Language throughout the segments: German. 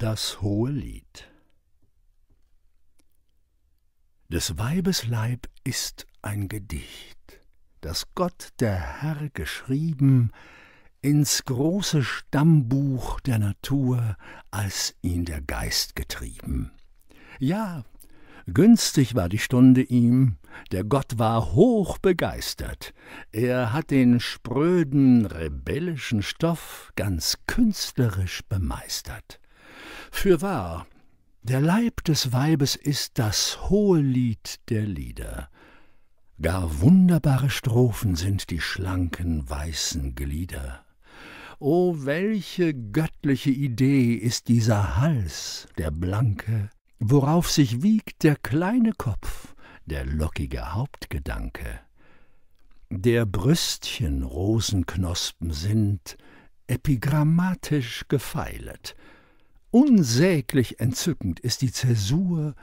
Das hohe Lied Des Weibes Leib ist ein Gedicht, das Gott der Herr geschrieben, ins große Stammbuch der Natur, als ihn der Geist getrieben. Ja, günstig war die Stunde ihm, der Gott war hoch begeistert, er hat den spröden, rebellischen Stoff ganz künstlerisch bemeistert. Fürwahr, der Leib des Weibes ist das hohe Lied der Lieder. Gar wunderbare Strophen sind die schlanken, weißen Glieder. O oh, welche göttliche Idee ist dieser Hals, der blanke, worauf sich wiegt der kleine Kopf, der lockige Hauptgedanke. Der Brüstchen Rosenknospen sind epigrammatisch gefeilet, Unsäglich entzückend ist die Zäsur,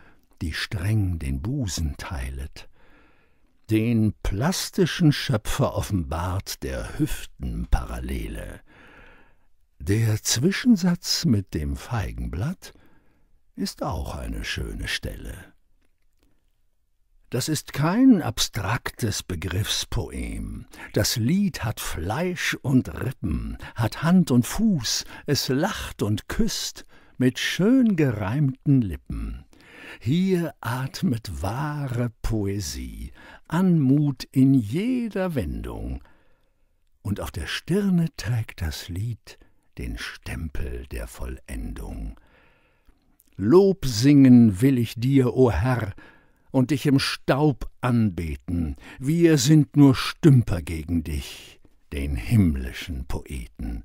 die streng den Busen teilet. Den plastischen Schöpfer offenbart der Hüftenparallele. Der Zwischensatz mit dem Feigenblatt ist auch eine schöne Stelle. Das ist kein abstraktes Begriffspoem. Das Lied hat Fleisch und Rippen, hat Hand und Fuß, es lacht und küsst, mit schön gereimten Lippen. Hier atmet wahre Poesie, Anmut in jeder Wendung, und auf der Stirne trägt das Lied den Stempel der Vollendung. Lob singen will ich dir, o oh Herr, und dich im Staub anbeten, wir sind nur Stümper gegen dich, den himmlischen Poeten.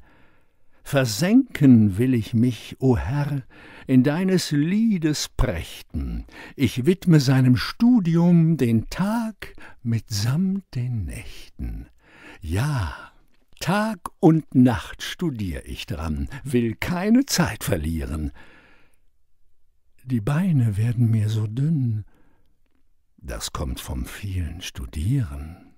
Versenken will ich mich, o Herr, in deines Liedes Prächten. Ich widme seinem Studium den Tag mitsamt den Nächten. Ja, Tag und Nacht studier ich dran, will keine Zeit verlieren. Die Beine werden mir so dünn, das kommt vom vielen Studieren.